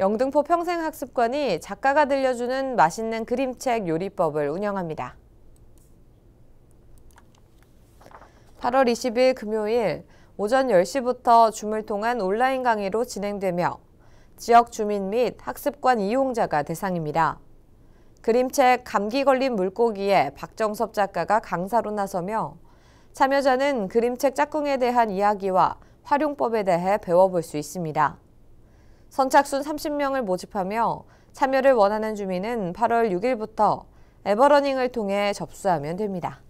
영등포 평생학습관이 작가가 들려주는 맛있는 그림책 요리법을 운영합니다. 8월 20일 금요일 오전 10시부터 줌을 통한 온라인 강의로 진행되며 지역 주민 및 학습관 이용자가 대상입니다. 그림책 감기 걸린 물고기에 박정섭 작가가 강사로 나서며 참여자는 그림책 짝꿍에 대한 이야기와 활용법에 대해 배워볼 수 있습니다. 선착순 30명을 모집하며 참여를 원하는 주민은 8월 6일부터 에버러닝을 통해 접수하면 됩니다.